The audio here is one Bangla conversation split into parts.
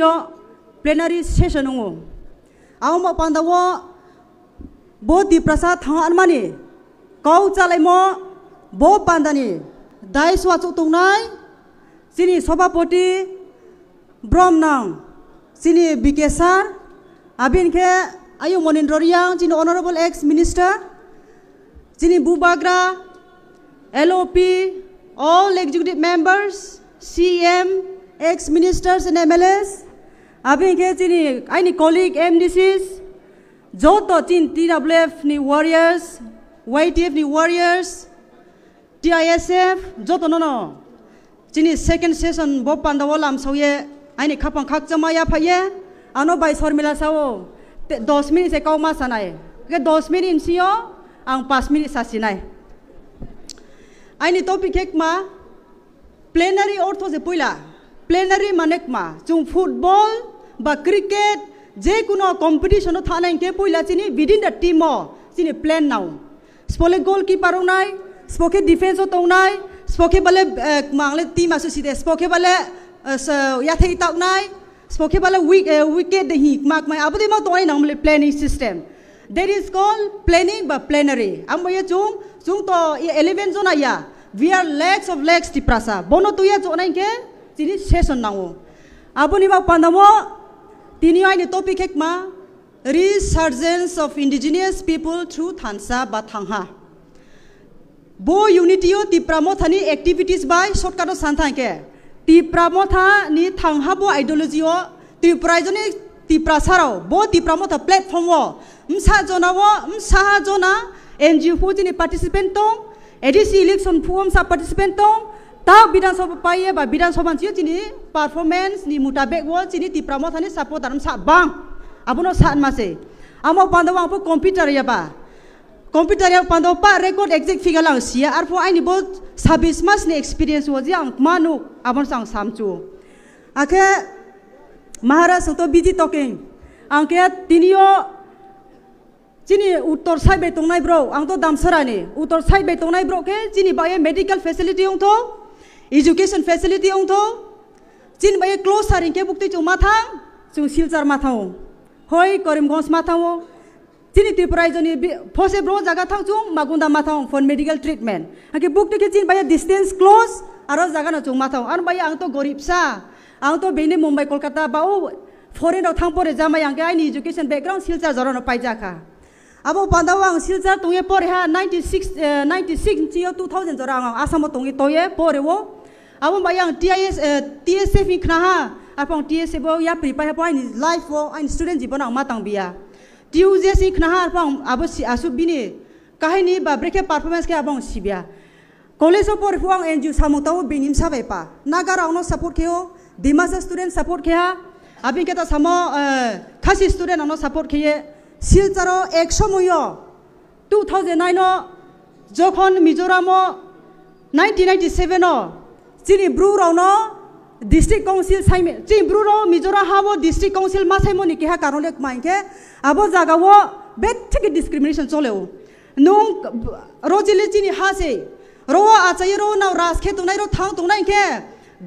to plenary session ngo awma pandawo bo di prasad thang anmani kau chalai mo bo pandani dai swa chu tungnai sini brom nang sini bikesar abin ke ayu monindoriang sini honorable ex minister sini bubagra lop all executive members cm ex ministers and mls अब के आइनी कलिग एमडिसि जो चिन चिनी नि वरियर्स वाइ नि वरियर्स टिआसएफ जो न सेकेन्ड सेसन बब पौ आइनीप खाकम या फे आनो भाइ शर्मिला साओ दस मिट चाहिँ कमा सस मनी आँच मिट साइ अनि टपिक म प्लारी अर्थ चाहिँ पैला प्लेनरी मनमा फुटबल বা ক্রিকেট যে কোনো কম্পিটিশনও থানাইকে পয়লা চিনি উইদিন দ্য টিম চিনি প্লেন নাও স্পলে গোলকিপারও নাই স্পকে ডিফেন্সও তো নাই স্পকে বলে মাংলে টিম আছে সিটে স্পকে বলে ইয়াতে ইতাক নাই স্পকে বলে উইক উইকেট হি মাক মাই আবদি মা তো নাম বলে planning system that is call planning বা প্ল্যানারি আমি ইয়ে চুং চুং তো এলেভেন জন আইয়া we are legs of legs টিপ্রাসা বনো তুইয়া চনাইকে চিনি সেশন নাও আপনি বা পান্দামো Pinyuan topi kekma resurgence of indigenous people through Thansa Batanga. Bo unity o tipramothani activities by shortcut santanke. pramotha ni thangha bo ideology o ti prasarao bo tipramotha platform o msa jona o msa jona NGO ni participant tong ADC election form sa participant tong Tahu bidang sopan payah, bah bidang sopan sih ini performance di mutabek world wal di promosi support dalam sah bang. Abu no sah masih. Amo pandu wang komputer ya bah. Komputer yang pandu pak record exact figure lang sih. Arfu ini buat sabis mas ni experience wajib yang manu abu no sang samco. Akhir mahara itu busy talking. Angkanya tiniyo Jini utor sai betong nai bro, angto damsera serani. Utor sai betong nai bro ke, jini bayar medical facility untuk. Education facility ओं तो भाई क्लोज सारिंग के बुक्ति माथा था चुं माथा हो होय करीमगंज माथा हो जिन त्रिपुरा जनी फसे ब्रो जगह था चुं मागुंदा माथा हो फॉर मेडिकल ट्रीटमेंट हाके बुक्ति के जिन भाई डिस्टेंस क्लोज और जगह नौ चुं माथा हो भाई आं तो गरीब सा आं तो बेने मुंबई कोलकाता बहु फरेनाव थांपरे जामाय आंगे आंनि इजुकेसन बेकग्राउन्ड सिलचार जरानो पाइजाखा अब पांडा आं सिलचार तुङे परे हा ninety six ninety six two thousand जरा आं आसामाव तये परे awon bayang TIS TSF ni khna ha apong TSF bo ya pripa ha point life bo ain student jibon ang matang bia TUJS ni khna ha apong abo si asu bini kahini ba breke performance ke abong sibia college of पर हुआ एनजीओ सामुताओ बिनिम साबेपा नागार आवनो सपोर्ट केओ दिमास स्टूडेंट सपोर्ट केया अभी के तो समो खासी स्टूडेंट आवनो सपोर्ट किए सिलचारो 100 मुयो 2009 नो जोखन मिजोरामो 1997 नो চিনি ব্ৰু ৰাওনো ডিষ্ট্ৰিক্ট কাউঞ্চিল চাই মে চি ব্ৰু ৰাও মিজোৰাম হাব ডিষ্ট্ৰিক্ট কাউঞ্চিল মা চাইম নেকি হা কাৰণে মাইকে আব জাগাব বেগ থাকি ডিছক্ৰিমিনেশ্যন চলেও নং ৰজিলে চিনি হাছে ৰ আচাই ৰ নাও ৰাজখে তোনাই ৰ থাও তোনাই কে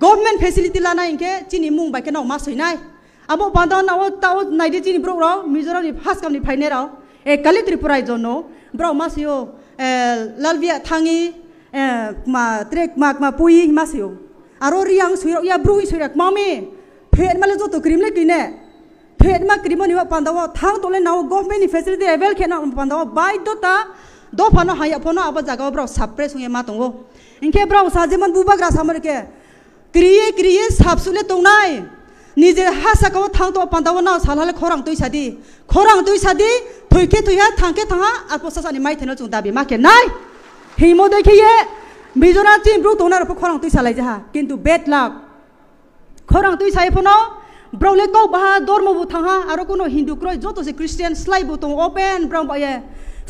গভমেণ্ট ফেচিলিটি লানাই কে চিনি মুং বাইকে নাও মা চৈনাই আব বান্ধ নাও তাও নাইদে চিনি ব্ৰু ৰাও মিজোৰামনি ফাৰ্ষ্ট কামনি ফাইনেল এ কালি ত্ৰিপুৰাই জন ব্ৰাও মা চৈ লাল বিয়া থাঙি eh ma trek mak ma pui masio aro riang suiro ya bru suiro mami phet ma le jo to krim le kine phet ma krim ni wa pandawa thang to le naw government facility level khena pandawa bai do ta do phano haya phano aba jaga bro sapre sunge ma tongo inke bro sajiman bubak ra samar ke kriye kriye sapsule tongnai নিজে হাসা কব থাং তো পান্তাব না সালালে খরাং তুই সাদি খরাং তুই সাদি থইকে থইয়া থাংকে থাঙা আর পোসা সানি মাই থেনো চুং দাবি মাকে নাই हिमो देखिए विजना चीम रुत होना खरंग तुई साल जहा कि बेट लाभ खरंग तुई सैफन ब्रौले कौ बहा धर्म बो था हिंदू क्रय जो से क्रिस्टियन स्लाइ बो ओपेन ब्रम पाए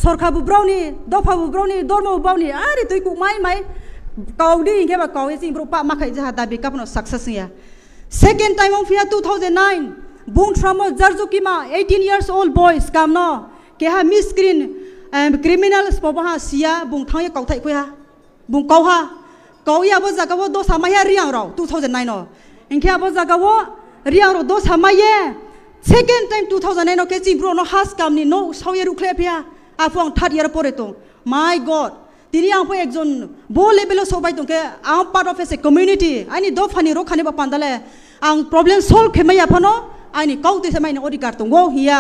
सरखा बुब्रौनी दफा बुब्रौनी धर्म बुब्रौनी अरे तुई माई माई कौदी इंखे बा कौ चीम रु पा माखा जहा दाबी कपनो सक्सेस है second time of year two thousand nine बुंग्रामो जर्जुकीमा एटीन इयर्स ओल्ड बॉयस कामनो केहा miscreant criminal spoba ha sia bung thang ya kau thai kwe ha bung kau ha kau ya bo zaka wo do sama ya riang rao 2009 no engke abo zaka wo riang ro do sama ye second time 2009 no ke chi bro no has kam ni no sau ya rukhle pia afong third year pore tong my god ang bo তিনি আপু একজন বো লেভেলের সবাই তোকে am part of as a community আইনি দো ফানি রো খানিবা পান্দালে আং প্রবলেম সলভ খেমাই আফানো আইনি কাউতে সেমাইনি অধিকার দঙ্গো হিয়া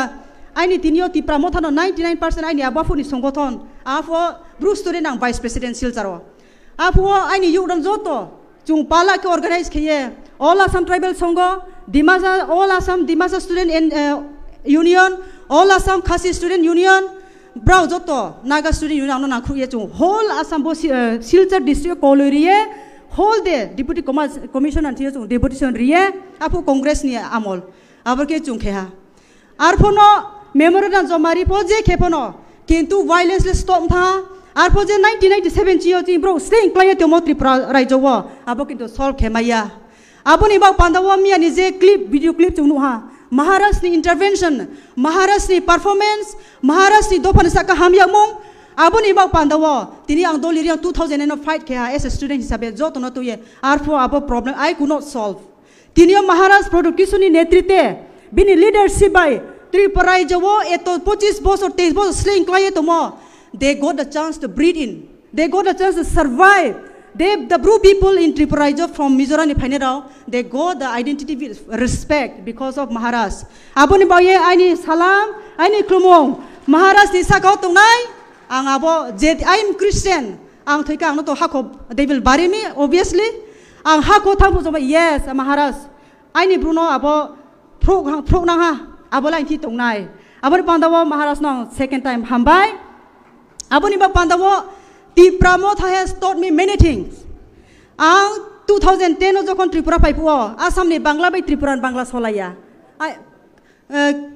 আইনি তিনিওটি প্ৰামথানো নাইণ্টি নাইন পাৰ্চেণ্ট আইনি আবাফুনি সংগঠন আফু ব্ৰুষ্টৰে নাং ভাইচ প্ৰেচিডেণ্ট চিলচাৰ আফু আইনি ইউৰ যত যোন পালাকে অৰ্গেনাইজ খেয়ে all Assam tribal Sangha Dimasa all Assam Dimasa student এন union all Assam Khasi student union ব্ৰাও যত নাগা ষ্টুডেণ্ট ইউনিয়ন নাখুৰিয়ে যোন হল আছাম শিলচৰ ডিষ্ট্ৰিক্ট কলৰিয়ে হল দে ডেপুটি কমা কমিশ্যন আনছি যোন ডেপুটিচন ৰিয়ে আফু কংগ্ৰেছনি আমল আবাৰকে যোন খেহা আৰু ফোনৰ মেমৰিয়েল জমা ৰিপ যে খেপন কিন্তু ভাইলেঞ্চ লে ষ্টপ থা আৰু যে নাইণ্টি নাইণ্টি চেভেন চি অঁ ইম্প্ৰ চেং ক্লাই তেওঁ ত্ৰিপুৰা ৰাইজৱ আবো কিন্তু চল্ভ খেমাইয়া আপুনি বাৰু পাণ্ডৱ মিয়া নিজে ক্লিপ ভিডিঅ' ক্লিপ তুমি নোহা মহাৰাষ্ট্ৰ ইণ্টাৰভেনশ্যন মহাৰাষ্ট্ৰ পাৰফৰ্মেঞ্চ মহাৰাষ্ট্ৰ দোফান চাকা হামিয়া মং আপুনি বাৰু পাণ্ডৱ তিনি আং দলি টু থাউজেণ্ড এণ্ড ফাইভ খেয়া এছ ষ্টুডেণ্ট হিচাপে যতন তুয়ে আৰু আবো প্ৰব্লেম আই কোনো চল্ভ তিনিও মহাৰাষ্ট্ৰ প্ৰদু কিছুনি নেতৃত্বে বিনি লিডাৰশ্বিপ বাই Tri parai jawo eto pochis bos or tes bos sling kaya to mo. They got the chance to breathe in. They got the chance to survive. They, the blue people in Triparaja from Mizora ni phaine they got the identity respect because of Maharas. Abo ni bawye, ay ni salam, ay ni Maharas ni sa kao nai, ang abo, jet, I Christian. Ang thay ka, ang noto hako, they will bury me, obviously. Ang hako thangpo zoba, yes, Maharas. Ay Bruno, abo, prok, prok na ha, abola inti tongnai aboni pandawo maharas nong second time hambai aboni ba pandawo ti pramod has me many things আং টু থাউজেন্ড টেন যখন ত্রিপুরা পাইপো আসামনি বাংলা বাই ত্রিপুরান বাংলা সলাইয়া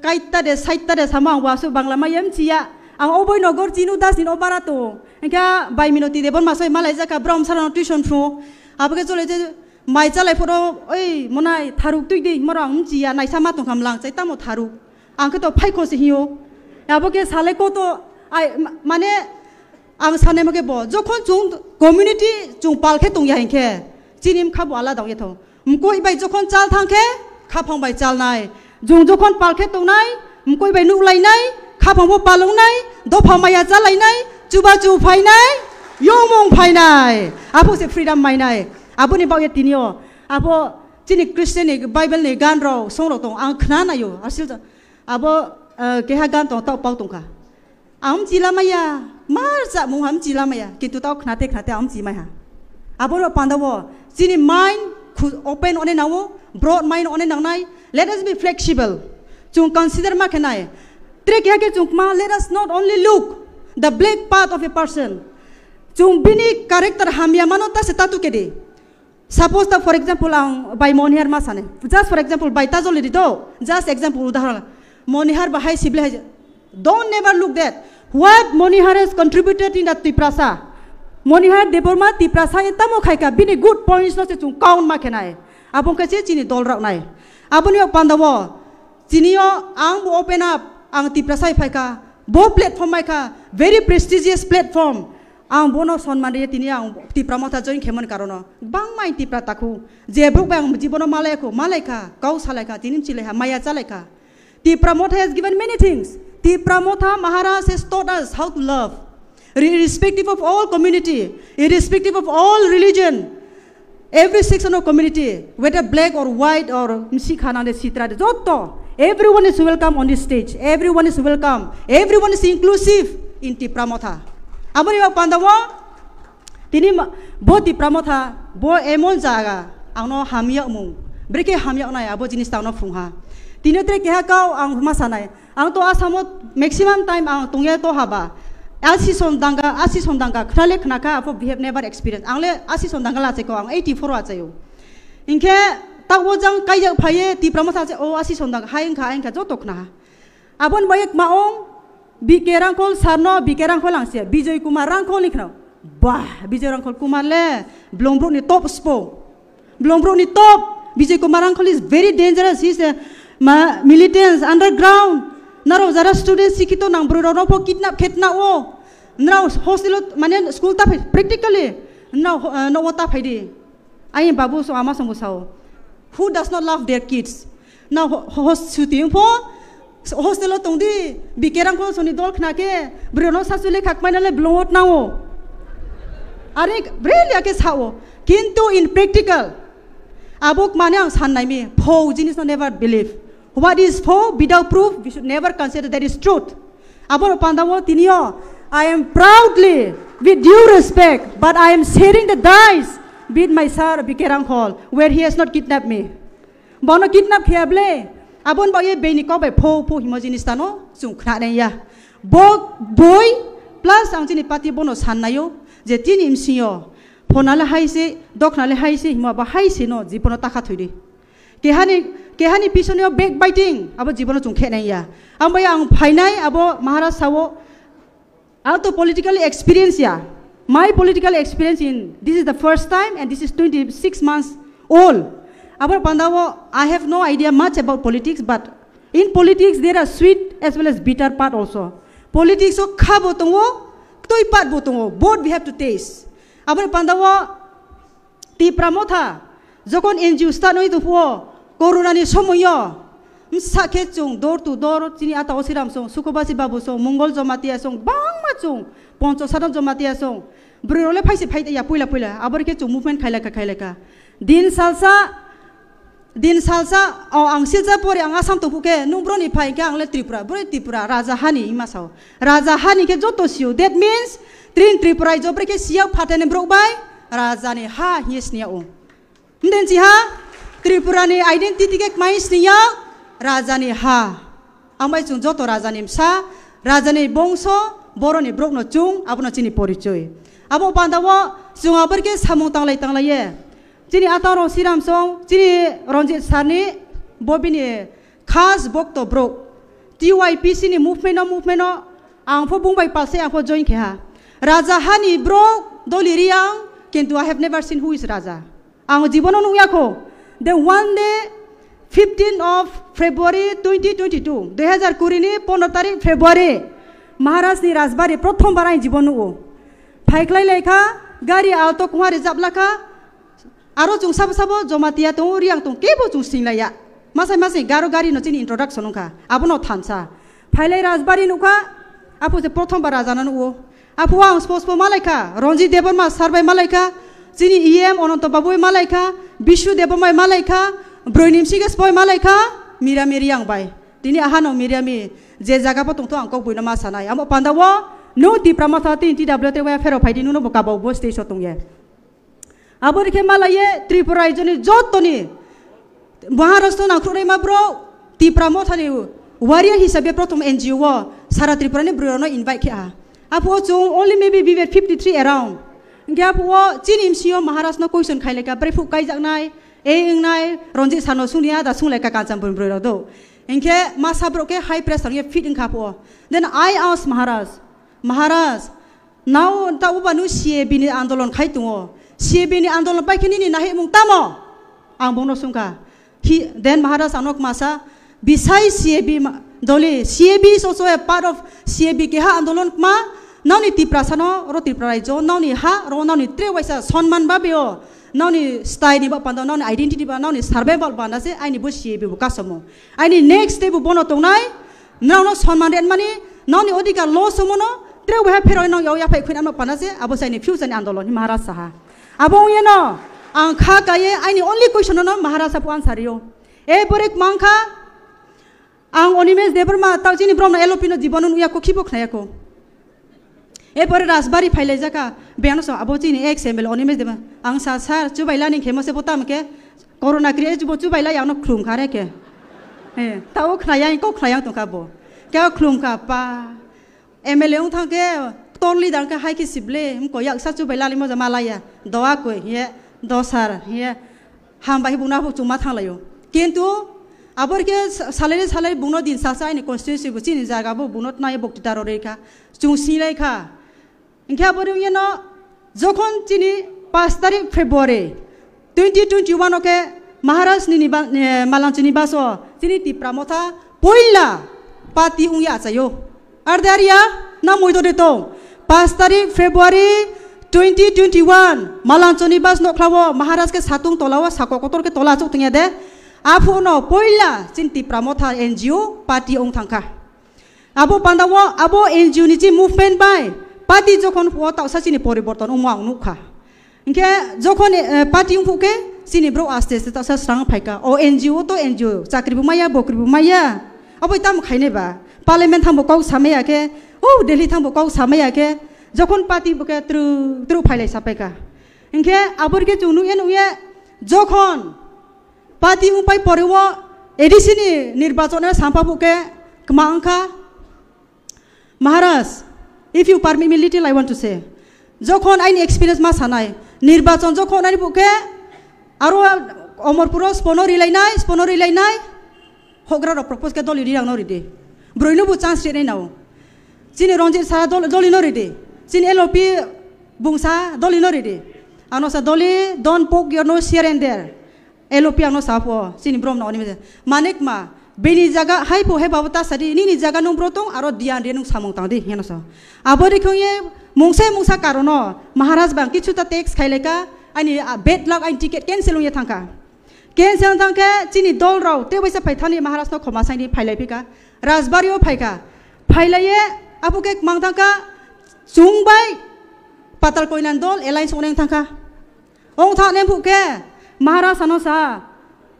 কাইটা দে সাইটটা দে সামা আং বাংলা মাই চিয়া আং অবৈ নগর চিনু দাসিন অবারাতো এঙ্কা বাই মিনতি দেবন মাসাই মালাই জাকা ব্রহ্ম টিউশন ফ্রু আবকে চলে যে মাই চালাই ফর ওই মনাই থারুক তুই দি মর আম জিয়া নাইসা মাতো খাম লাং চাই তামো থারুক আঙ্কে তো ফাইকোসে হিও এবকে সালে কত আই মানে আং সানে মগে ব যখন চুং কমিউনিটি চুং পালখে তুং ইয়াহিংখে চিনিম খাবো আলা দাও এথো মুকই বাই যখন চাল থাকে খাফং বাই চাল নাই জুং যখন পালখে তো তুংনাই মুকই বাই খাফং পালং নাই দফা মাইয়া নাই চুবা চু ফাইনাই ইয়ং ফাইনাই আপসে ফ্রিডম মাইনাই abo ni bao yatini yo abo chini Christian ni Bible ni gan ro song ro tong ang khna na yo asil abo ke ha gan tong tau pau tong ka am chi lama ya mar za mu ham chi lama ya ki tu tau khna te khna te am chi mai ha abo ro panda wo chini mind open one na wo broad mind one nang nai let us be flexible chung consider ma khnai tre kya ke chung ma let us not only look the black path of a person chung bini character hamya mano ta se tatu ke de Suppose that, for example, um, by Monihar Masane, just for example, by Tazoli Dido. just example, Udaharang, Monihar Bahai Siblehaj. Don't never look that. What Monihar has contributed in that Tiprasa. Monihar Deborma Tiprasa etamo khaika, bini good points no se chung count ma kenai. Abon kache chini dol rak nai. Abon yo pandavo, chini yo ang open up ang Tiprasa phaika, Both platform maika, very prestigious platform. आं बनो सन्मान रे तिनी आं तिप्रा मथा जों खेमन कारण बां माइ तिप्रा ताखु जेबो बां जीवन मालायखौ मालायखा गाव सालायखा तिनिम चिलायखा माया जालायखा Tipra Motha has given many things Tipra Motha Maharaj has taught us how to love irrespective of all community irrespective of all religion every section of community whether black or white or msikhana de sitra de jotto everyone is welcome on this stage everyone is welcome everyone is inclusive in tipra motha अब 간다고? 디님 보디 프라모타 보 에몬 자가 मु 함여무 브레케 함여나 아버지니 스타노 풍하 디네 트레 케하카오 앙 후마사나이 앙또 아사모 맥시멈 타임 앙 동예 또 하바 आसी सोम दांगा आसी सोम दांगा खनाले खनाखा बिहेव नेभार एक्सपिरियन्स आंले आसी सोम दांगा आं एइटि फोर आचायो इनखे ताकबो जों कायजों फायो ओ आसी বিকে ৰাংখল চাৰ্ন বিকে ৰাংখল আছে বিজয় কুমাৰ ৰাংখল লিখাওঁ বাহ বিজয় ৰাংখল কুমাৰলে ব্লমব্ৰকনি টপ স্প নি top Bijoy Kumar Hrangkhawl is very dangerous he's a মা মিলিটেঞ্চ আণ্ডাৰগ্ৰাউণ্ড নাৰ যাৰা ষ্টুডেণ্ট শিক্ষিত নামবোৰ নপ কিডনাপ খেদনা অ নাও হোষ্টেলত মানে স্কুল তাফে প্ৰেক্টিকেলি নাও নৱ তাফাই আই বাবু চাওঁ আমাৰ চাওঁ who does not love their kids now host shooting hostel दौदे बिकेर सोनी दल खा के ब्रेनों सासू लेखा खमे ब्लोट नाव अरे ब्रे लिया के सो किंतु इन प्रेक्टिकल अब माने सी फो जिन नेवर बिलीव व्हाट इज फो without proof we should never consider that is truth अब पांडव तीन I am proudly with due respect but I am sharing the dice with my sir बिकेर hall where he has not kidnap me बनो किडनेप खेबले আপোন বাৰু এই বেইনি কওঁ ফ' ফু হিমজিনিচ তানো জোংখনা নে ইয়া ব বৈ প্লাছ আমি পাতি বনো চান্নায়ো যে তিন ইঞ্চিঅ ফনালে হাইছে দখনালে হাইছে হিমাব হাইছে ন জীৱনত তাখা থৈ দে কেহানি কেহানি পিছনেও বেগ বাইটিং আবো জীৱনত জোংখে নাই ইয়া আম বাৰু আং ফাইনাই আবো মহাৰাজ চাব আৰুতো পলিটিকেল এক্সপিৰিয়েঞ্চ ইয়া my political experience in this is the first time and this is twenty six months old Our Pandawa, I have no idea much about politics, but in politics there are sweet as well as bitter part also. Politics so kha botongo, toy part botongo. Both we have to taste. Our Pandawa, ti pramotha, Zokon NGO start noi tu huo, corona ni somoyo, msake chung door to door chini ata osiram song, sukobasi babu song, mongol jomatia song, bang ma chung, poncho sadam song. Brule faisi faite ya Pula, puila, abar ke chung movement khailaka khailaka. Din salsa din salsa o ang silja pore anga sam to puke numbro ni phai ke angle tripura bore tripura raja hani ima sao raja hani ke joto siu that means trin tripura jo pre ke siap phatane bro bai raja ni ha yes ni o mden ji ha tripura ni identity ke mai siya raja ni ha amai chung joto raja ni msa raja ni bongso boro ni brok no chung abno chini porichoy abo pandawo chunga berke lai tang lai ye চিনি আতারো সিরাম সং চিনি রঞ্জিত সারনি ববিনি খাস বক্ত ব্রক টি ওয়াই পি নি মুভমেন্ট মুভমেন্ট আংফো বুংবাই পালসে আংফো জয়েন খেহা রাজা হানি ব্রক দলি রিয়াং কিন্তু I have never seen who is Raja আং জীবনও নুয়াখো দে one day fifteen of February twenty twenty two দুই হাজার নি পনেরো তারিখ ফেব্রুয়ারি মহারাজ নি রাজবাড়ি প্রথমবার আই জীবন ও ফাইকলাই লাইখা গাড়ি আউটো কুঁয়া রেজাবলাখা আরও জং সাবো সাবো জমা জমাতিয়া তো রিয়াং তো কেবো জং সিংলাইয়া মাসাই মাসাই গারো গাড়ি নচিন ইন্ট্রোডাকশন নখা আবনো থানসা ফাইলাই রাজবাড়ি নুখা আপু যে প্রথমবার রাজানো ও আপু আং স্পস্প মালাইকা রঞ্জিত দেবর্মা সারবাই মালাইকা চিনি ইএম অনন্ত বাবুই মালাইকা বিশ্ব দেবমাই মালাইকা ব্রৈনিম সিগেস বয় মালাইকা মিরামিরি আং বাই তিনি আহানো মিরামি যে জায়গাপো তো আঙ্ক বইন বইনা মাসানাই আমার পান্দাও নো দিপ্রা মাথা তিন টি ডাব্লিউ তে ফেরো ফাইদিন নো বকাবাবো স্টেজ সতংয়ে अब रेखे मालाइए त्रिपुरा जो जत्नी महाराष्ट्र नाखुरे माब्रो तिप्रा मथानी वारिया हिसाब से प्रथम एन जी ओ सारा त्रिपुरा ब्रोन इनवाइट के आप चो ओनली मे बी बीवे फिफ्टी थ्री एराउंड आप चीन M C O Maharashtra question खाई लेखा ब्रे फू कई ए इंगना रंजित सानो सूनिया दा सूंग कांचाम ब्रो इनके मासा ब्रो के हाई प्रेसर के फिट इंखा पो देन आई आउस महाराज महाराज नाउ बनू सी ए बी आंदोलन खाई दूँ সিবিনি আন্দোলন পাইখিনি নাহি মোক তামো আং বংন সুংখা সি দেন মহারাজ আনক মাসা বিশাই সিএবি দলে সিএবি সসো এ পার্ট অফ সিএবি কেহা আন্দোলন মা নাওনি ত্রিপ্রাসান রো ত্রিপ্রা রাজ্য নাওনি হা রো নাওনি ত্রে ওয়াইসা সন্মান বা বেও নাওনি স্টাইল বা পান্ডা নাওনি আইডেন্টি বা নাওনি সার্ভে বল বান্ধাছে আইনি বো সিএবি বো কাসমো আইনি নেক্সট ডে বন তৌনাই নাওন সন্মান রেন মানে নাওনি অধিকার ল সমনো ত্রে ওয়াই ফেরো নাও ইয়াফাই খুঁড়ানো পান্ধাছে আবো চাইনি ফিউচারনি আন্দোলন মহারাজ সাহা abong ye no ang kha ka ye ani only question no maharaj sapu answer yo e borek mang kha ang onimes deber ma tau chini brom na elopino jibon nu ya ko khibo khna ya ko e pore rasbari phailai jaka beano so abo chini ek semel onimes deba ang sa sar chu baila ni khemo se botam ke corona kre chu chu baila ya no khrum khare ke e tau khna ya ko khna ya to ka bo kya khrum ka pa M L এও থাকে toli dang ka hai ki sible hum ko yak sa chu baila limo jama la ya doa ko ye dosar ye ham bai bungna bu chuma thang layo kintu আবার কে সালেরে সালেরে বুনো দিন সাসাই নি কনস্টিটিউসি বুচি নি জায়গা বো বুনত না এ বক্তৃতার রেখা চুংসি রেখা ইংখা বরে ইয়েন যখন চিনি পাঁচ তারিখ ফেব্রুয়ারি টুয়েন্টি টুয়েন্টি ওয়ানকে মহারাষ্ট্রনি মালাঞ্চি নিবাস চিনি টিপ্রা মথা পইলা পাতি উই আচায়ো আর দাঁড়িয়া না মৈদ দে তো পাঁচ তারিখ ফেব্রুয়ারি টুয়েন্টি টুয়েন্টি ওয়ান মালাঞ্চনি বাস নক্লাব মহারাজকে সাতুং তলাও কতরকে তলা চৌথিয়া দে আফু উনাও পয়লা চিন্তি প্রামথা এনজিও পার্টি ওং থাকা আবো পান্ডাব আবো এনজিও নি যে মুভমেন্ট বাই পার্টি যখন ও তাওসা চিনি পরিবর্তন উমা নুখা ইনকে যখন পার্টি উকে চিনি ব্রো আস্তে আস্তে তাওসা স্রাং ফাইকা ও এনজিও তো এনজিও চাকরি বুমাইয়া বকরি বুমাইয়া আবো তাম খাইনেবা পার্লামেন্ট থামবো কাউ সামেয়াকে ও দিল্লি থাকবো কৌ সামাই আগে যখন পাতি বুকে ত্রু ত্রু ফাইলাই সাপাইকা ইনকে আবরকে চুনু এন উয়ে যখন পাতি উপায় পরেও এডিসিনি নির্বাচনে সাম্পাবুকে মাংখা Maharaj if you permit me little I want to say যখন আইন এক্সপিরিয়েন্স মা সানাই নির্বাচন যখন আইন বুকে আরও অমরপুর স্পন রিলাইনাই স্পন রিলাইনাই হগ্রা রপ্রপোজকে দল ইডি রাং রিদি ব্রইনবু চান্স রেনাই নাও sini rongjit sa doli noridi sini LOP bungsa doli noridi ano sa doli don poke your nose here and there LOP ano sa po sini brom na oni manik ma beni jaga hai po hai babata sadi ni ni jaga nung brotong aro dian re nung samong tang di heno so abori khong ye mungse mungsa karono maharaj bang kichu ta tax khaileka ani bet log ani ticket cancel ye thangka cancel thangka chini dol raw te baisa paithani maharaj no khoma saini phailai phika rajbariyo phaika phailaye apuke mang tangka sung bai patal koinan dol airlines oneng tangka ong tha nem puke mahara sano sa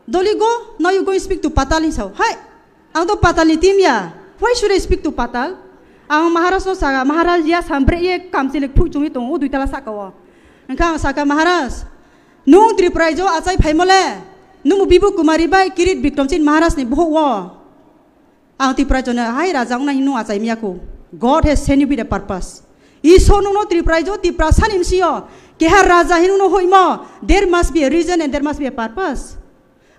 doli go now you go speak to patal hi sao hai ang to patal ni tim ya why should i speak to patal ang maharas no saga maharas ya sambre ye kam silik phu chungi tongo duitala sakawa angka saka maharas nung tripura jo achai phaimole नुमु बिबु कुमारी बाई किरीट विक्रमसिंह महाराज ने बहु आं तिप्रा जन हाय राजांग ना हिनु आचाय मियाको God has sent you with a purpose. Iso nuno triprajo di prasan insiyo. Kehar raja hinuno hoimo. There must be a reason and there must be a purpose.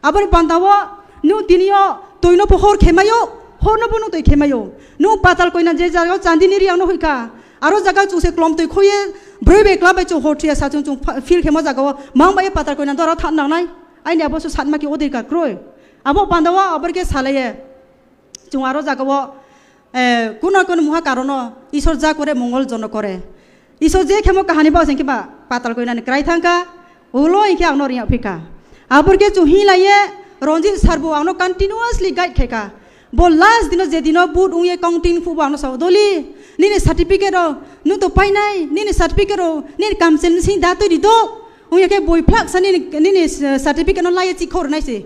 Abar pantawo nu dinio toino pohor kemayo. Hono puno toy kemayo. Nu patal koina jejaro chandini riano hoika. Aro jaga chuse klom toy khoye brebe klabe chu hotria sachun chu feel kemo jaga wo mangba ye patal koina dora than nangnai ai ne abosu satma ki odir ka kroy abo pandawa abar ke salaye chu aro jaga wo কোনো কোনো মহা কাৰণ ঈশ্বৰ যা কৰে মংগলজনক কৰে ঈশ্বৰ যে খেম কাহানি পাওঁ কিবা পাতাল কৰি নানি ক্ৰাই থাংকা হলো এখে আউন ৰিয়া অফিকা আপোনাৰ চুহি লাইয়ে ৰঞ্জিত চাৰবো আউন কণ্টিনিউৱাছলি গাইড খেকা ব লাষ্ট দিন যে দিনৰ বুট উঙে কংটিন ফুব আউন চাব নি নিনে চাৰ্টিফিকেট নো তো পাই নাই নি চাৰ্টিফিকেট নিন নি চেন চিন দা তৈ দিদ উঙে বৈ ফ্লাক্স নিনে চাৰ্টিফিকেট লাইয়ে চিখৰ নাইছে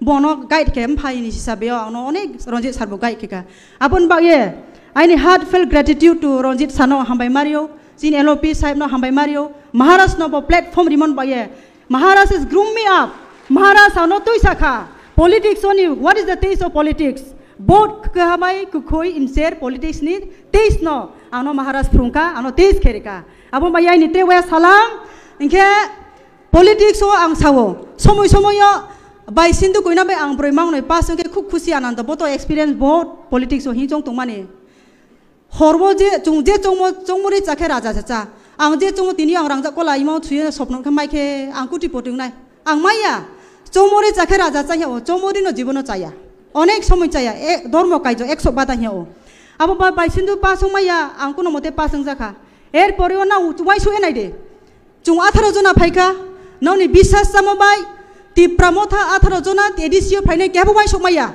bono guide ke ini ni beo, no onek ronjit sarbo guide ke ka abun bak ye aini heartfelt gratitude to ronjit sano hambai mario sin lop sahib no hambai mario maharaj no bo platform rimon bak ye maharaj is groom me up maharaj ano tu sakha politics on what is the taste of politics ke kahamai kukhoi koi share politics ni taste no ano maharaj prungka ano taste kherika Apun bak ye ini te we salam ingke politics o ang sawo সময় সময় by sindu koina bai ang broimang noi pas ke khub khusi ananda boto experience bo politics hi chong tongmani horbo je chung je chong mo chong mo ri chakhe raja chacha ang je chong tini ang rangja kola imau chuye sopnon kha mai khe ang kuti poting nai ang maiya chong mo ri chakhe raja chahe o chong mo ri no jibono chaya অনেক সময় চাইয়া এ ধর্ম কার্য একশো বাধা হিয়া ও আবার বাই সিন্ধু পাঁচ মাইয়া আং কোনো মতে পাঁচ জাখা এরপরেও না উমাই শুয়ে নাই দে চুং আঠারো জনা ফাইকা নৌনি বিশ্বাস চামো বাই ti pramotha atharo jona edisio phaine kebo mai somaya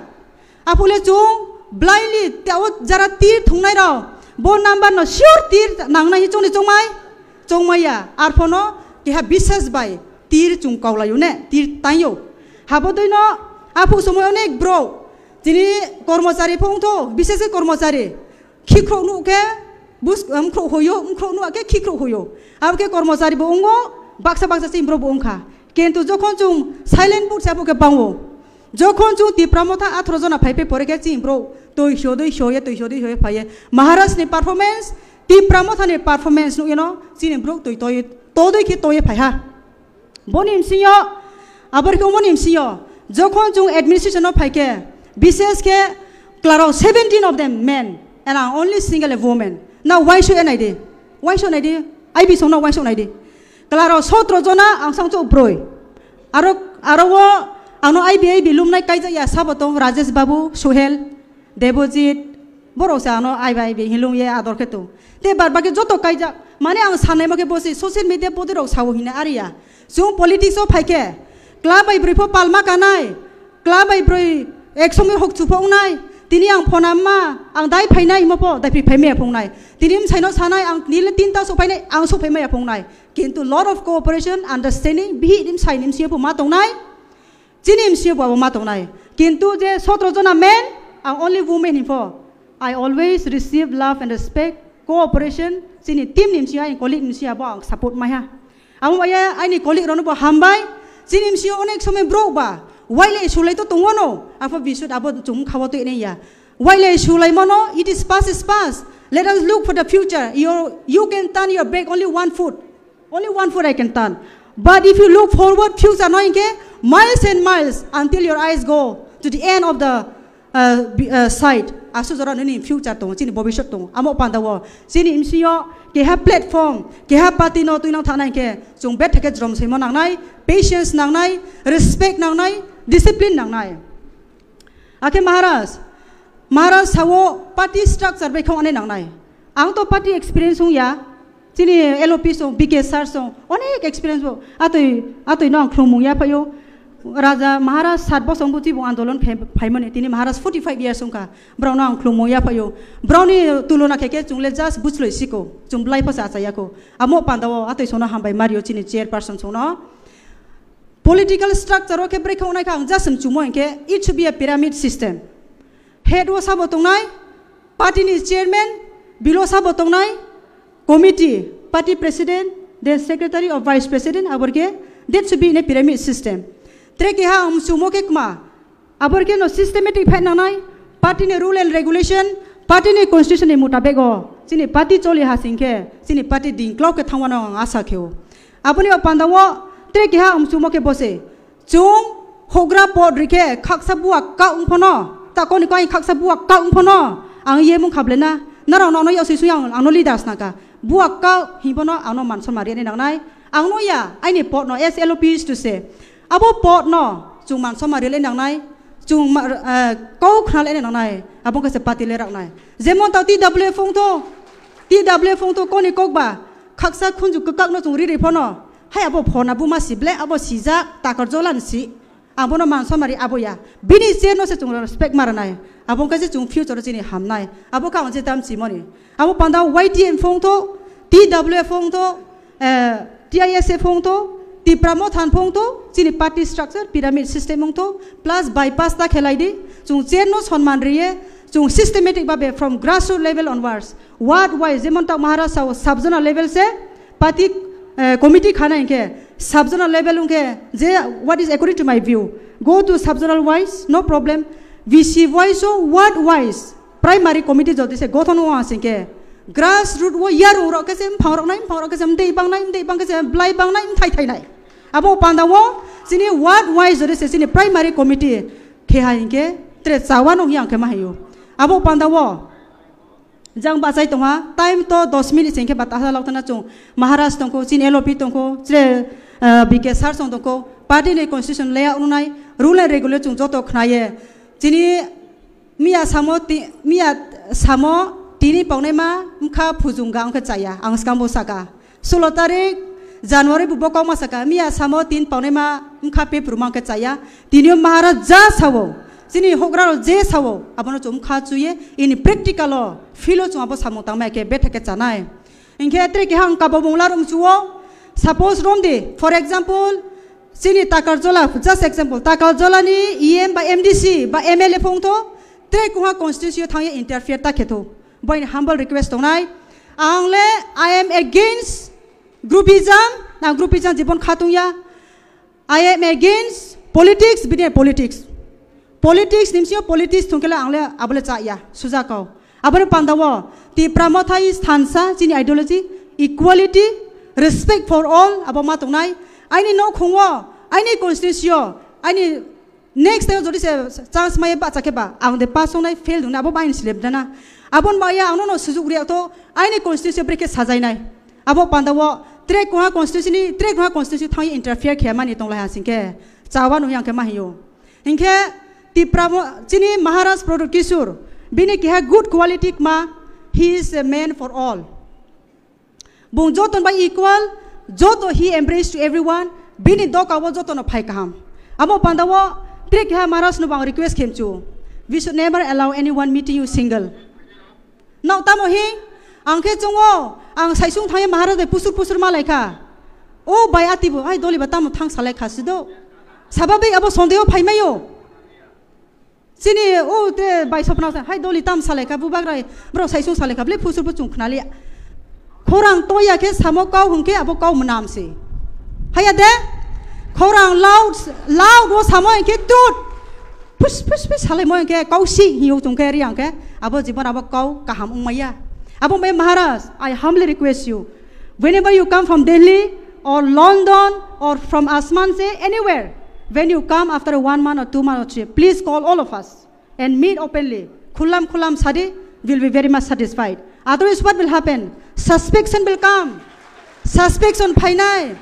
apule chung blaili tao jara tir thungnai rao bo number no sure tir nangnai chung ni chungmai chungmaya ar phono keha bishes bai tir chung kaulayo ne tir tayo habodoi no apu somoy onek bro jini kormochari phongtho bishese kormochari khikroknu ke bus mkhrok hoyo mkhroknu ke khikrok hoyo abke kormochari bo ongo baksa baksa simbro bo ongkha কিন্তু যখন চুং সাইলেন্ট বুক সাপুকে পাও যখন চুং তিপ্রামথা আঠরো জনা ফাইপে গেছি ব্রো দুইশো দুইশো এ দুইশো দুইশো এ ফাইয়ে মহারাজনি পারফরমেন্স তিপ্রামথানি পারফরমেন্স নু ইনো ব্রো তুই তয়ে তো কি তয়ে ফাইহা বন ইমসিও আবার কেউ মন ইমসিও যখন চুং এডমিনিস্ট্রেশনও ফাইকে বিশেষকে ক্লারাও seventeen of them men and only single a women না দে ওয়াই নাইডে ওয়াইশো দে আই বি বিসং না ওয়াইশো দে klaro sotro jona ang sang cho broi aro aro wo ano ai bi bilum nai kai ja sabo tong rajesh babu sohel Debjit বড় সানো আই ভাই বে হিলুম ইয়ে আদর খেতু তে বার বাকি যত কাইজা মানে আং সানাই মকে বসে সোশ্যাল মিডিয়া পদে রক সাও হিনা আরিয়া জুম পলিটিক্সও ফাইকে ক্লাব আই ব্রৈফ পালমা কানাই ক্লাব আই ব্রৈ একসঙ্গে হক চুফং নাই তিনি আং ফনামা আং দাই ফাইনাই মপ দাই ফ্রি ফাইমায়া ফংনাই তিনি সাইন সানাই আং নিলে তিনটা সফাইনাই আং সফাইমায়া ফংনাই kintu lot of cooperation, understanding, bihi dim sai nim siya puma tong nai, jini im siya puma tong nai, kintu je sotro zona men, I'm only woman info, I always receive love and respect, cooperation, sini tim nim siya, yang kolik nim siya bo ang support maya, amu maya, ani kolik rono bo hambai, jini im siya onek somen bro ba, wale isulai to tong wono, afa bisut abo tung kawo to ini ya, wale isulai mono, it is past is past, Let us look for the future. You, you can turn your back only one foot. Only one foot I can turn. But if you look forward, few anointing, miles and miles until your eyes go to the end of the uh, uh, side. Asu ah, zora nini future tong, sini Bobby shop tong, amok pandawa, sini imsiyo, ke ha platform, ke ha party no tuinang thana ke, jung bet thake jrom simo nang nai, patience nang nai, respect nang nai, discipline nang nai. Ake Maharas, Maharas sawo party structure be khong ane nang nai. Ang to party experience hung ya, तिनी एल ओपी सङ विके सर अनेक एक्सपिरियन्स हो अतै अतैन खुमो पै रा राजा महारज सात बसो आन्दोलन तिनी महारज फर्टी फाइभ ब्राउन छौँ ब्राउन खुमो पै ब्राउने तुलना खेके चुले जस्ट बुझ्लोइसको चुलाई पछाइको आमो पानदाउ अतैस हाम्रा मरियो चिनी चेयर पारसन सो न पोलिटिक स्ट्राकचारे ब्रे खे आङ जस्ुम एट्स वि अ पिरमिड सिस्टेम हेडओ सबौँन पार्टी चेयरमेन बिलो सा ब committee, party president, then secretary or vice president aborke that should be in a pyramid system. Trek ha um sumoke kma aborke no systematic phe na party ne rule and regulation party ne constitution ne mutabego, sini party choli ha singke sini party ding clock ke thangwana asa kheo apuni pandawo trek ha um ke bose chung hogra pod rike khaksa buak ka umphono ta koni koi khaksa buak ka um ang iye mung khablena narang no no yosi suyang anoli das naka บวกก็หิบนอเอานมันสมารียน่นดังไั้นอางโนยาไอนี่ปอดนอเอสเอลพีสตุเซอาบปอดนอจุงมันสมารียน่นดังไันจุงมาเอ่อก็ขนาดเล่นในดังไันอาบงก็จะปฏิเลรักนั้นเจมอนตาวทีดับเบิลฟงโตทีดับเบิลฟงโตก็นี่ก็บ่าขักษาคุณจุกกักนอจุงรีรีพอนอให้อาบพอนาบุมาสิเบลอาบสีจักตากรโจลันสี बिनि नानस मैले अबो रेस्पेक्ट मारनाय मार जे कि फ्युचर चिनी हामनाय अब काम जे दाम चिनि पिएम फोंथो टि फोंथो फो टिआईएस फो टि ब्रह्मथान फो चिनी पार्टी पिरामिड पिरमिड सिस्टेमो प्लास बइप खेलाइ जुन चेन सन्मान रिये जुन सिस्टेमेटिक बाबे from grassroot level on ward wise जे त महाराष्ट्र सबजना लेभल पार्टी कमिटी खानेक subzonal level unke je what is according to my view go to subzonal wise no problem vc wise or ward wise primary committee jodi se gothon wa grass root wo year ro ke sem phawrok nai phawrok ke sem dei bang nai dei bang ke sem blai bang nai thai thai nai abo panda wo sini ward wise jodi se sini primary committee ke ha inge tre sawano hi yang ke ma hayo abo panda wo जंग बाचाय तंहा टाइम तो 10 मिनिट सेंखे बाता लावतना चो महाराज तंखो चीन एलोपी तंखो चरे बीके सार सौ दो पार्टी ने कॉन्स्टिट्यूशन लिया उन्होंने रूल एंड रेगुलेट जो तो खाए जिनी मिया सामो मिया सामो तिनी पाने मा मुखा फुजुंगा उनका चाहिए अंगस्का मोसाका सोलह तारीख जानवरी बुब कौ मसाका मिया सामो तीन पाने मा मुखा पे प्रुमा के चाहिए तीन महाराज जा सावो जिनी होग्रा जे सावो अपनो मुखा चुए इन प्रैक्टिकलो फिलो चुआ सामो तमें के बैठ के चानाए इनके अतरे के हम कबो मुला रुम चुओ suppose Romde, for example, Sini Takarzola, just example, Takarzola ni EM by MDC, by MLA Pongto, Tre Kuha Constitution Tanya interfere Taketo. But in humble request tonight, Angle, I am against groupism, now groupism Jibon Khatunya. I am against politics, between politics. Politics, Nimsio, politics, Tunkela Angle, Abulataya, Suzako. Abu Pandawa, the Pramothai is Tansa, Sini ideology, equality, respect for all abo ma tung nai aini no khungwa aini constitution aini next time jodi se uh, chance mai ba chake ba ang de pass nai fail dun abo bain slip dana abon ma ya ang no sujuk ri to aini constitution break sajai nai abo pandawo tre kuha constitution ni tre kuha constitution thai interfere khe mani tong lai asing ke chawa no yang ke ma Inke ti pramo chini maharaj product kisur bini ha good quality ma he is a man for all बुंग जोतन बाई इक्वल जोतो he embrace to every one बी दो का वो जोतो न फाइक अब पांडव ट्रिक है महाराज नु बांग रिक्वेस्ट खेम चु we should never allow any one meeting you single नौ तमो ही आंखे चुंगो आं सैसू थे महाराज पुसुर पुसुर मालायखा ओ बाय आती बो आई दोली बतामो थांग सालाय खासी दो सबाबे अब सोंदे हो फाइमे सिनी ओ ते बाई सपना हाई दोली ताम सालाय का बुबाग ब्रो सैसू सालाय का फुसुर पु पुसुर khorang to ya ke samo kau hung ke abo kau manam se haya de khorang loud loud wo samo ke tut pus pus pus hale mo ke kau si hi u tung ke ri ang ke abo jibon abo kau ka ham ung maya abo me maharas i humbly request you whenever you come from delhi or london or from asman se anywhere when you come after one month or two month or three please call all of us and meet openly khulam khulam sadi will be very much satisfied. Otherwise, what will happen? Suspicion will come. Suspicion painai.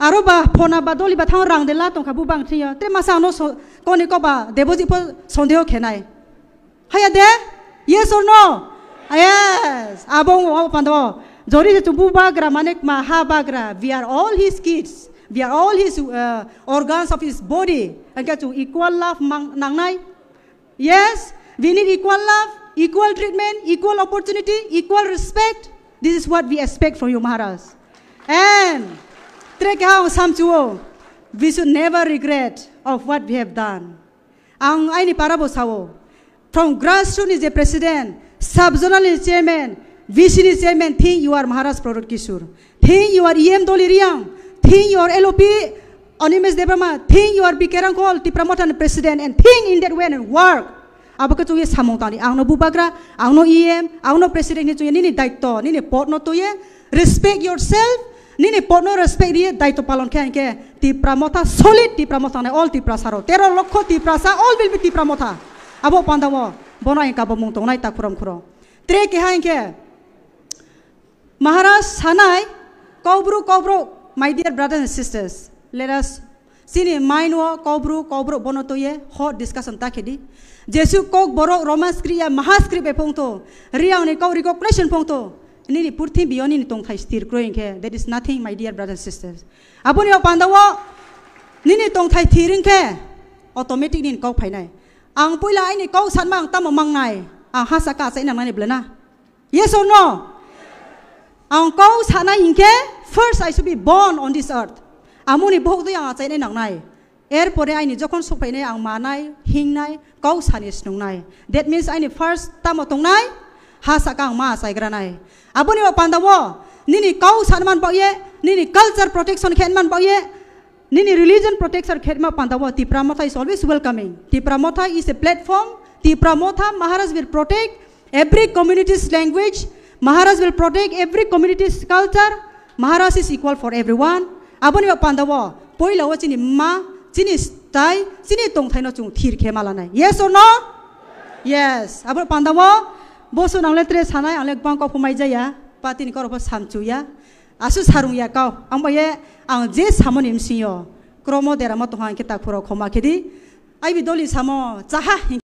Aruba, ba ba doli ba thang rang de la tong kabu bang thiya. Tre masa no so koni ko ba deposit po sondeo khenai. Haya de? Yes or no? Yes. Abong wa pando. Jori je tumbu manek ma We are all his kids. We are all his uh, organs of his body. Aga tu equal love mang Yes. We need equal love equal treatment, equal opportunity, equal respect. This is what we expect from you, Maharas. And Trekhaung Samchuo, we should never regret of what we have done. Ang aini sao. from grassroots is the president, sub-zonal is chairman, VCN is chairman, think you are Maharas, Prodot Kishur. Think you are EM Doliriang. Think you are LOP Animes Debrama. Think you are Bikerang Kol, the promoter and president, and think in that way and work. আবকে চুয়ে সামং তানি আংনো বুবাগ্রা আংনো ইএম আংনো প্রেসিডেন্ট নি চুয়ে নিনি দায়িত্ব নিনি পদ ন তুয়ে রেসপেক্ট ইয়োর সেলফ নিনি পদ ন রেসপেক্ট দিয়ে দায়িত্ব পালন খেয়ে আনকে তিপ্রা মথা সলিড তিপ্রা মথা নাই অল তিপ্রা সারো তেরো লক্ষ তিপ্রা সা অল বিল বি তিপ্রা মথা আবো পান্দাম বনাই কাব বমং তো নাই তাকুরম খুরম ত্রে কেহা এনকে মহারাজ সানাই কৌব্রু কৌব্রু my dear brother and sisters let us us সিনি মাইন্ড ও কৌব্রু কৌব্রু বনতয়ে হট ডিসকাশন তাকে দি Jesu kok borok Roman skri ya mahaskri be pongto riang ne kau recognition pongto ini purthi bioni ni tongkhai stir growing ke that is nothing my dear brothers and sisters apuni ok pandawo nini tongkhai thiring ke automatic ni kau phai nai ang puila ai ni kau san mang tam mang nai ang ha saka sai nang nai blana yes or no ang kau sana ingke first i should be born on this earth amuni bhok tu yang sai nai nang nai এরপরে আইনি যখন সফাইনে আং মানাই হিংনাই কৌ সানি স্নুংনাই দ্যাট মিন্স আইনি ফার্স্ট তামো তংনাই হা সাকা মা সাইগ্রানাই আবুনি ও পান্দাবো নিনি কৌ সানমান বইয়ে নিনি কালচার প্রোটেকশন খেনমান বইয়ে নিনি রিলিজন প্রোটেকশন খেনমা Pandava Tipramotha is always welcoming Tipramotha is a platform Tipramotha Maharaj will protect every communities language Maharaj will protect every communities culture Maharaj is equal for every one আবুনি ও পান্দাবো পইলাও চিনি মা चिनी तिनी तु खिरखेमा यस अब पान या आसु नान या है आङ्ल्याङ कमै जाइ जे कम्बे आे सानो एम सियो क्रमो देामो तहेटा फु खोमेदि अब वि दोलिसो चाह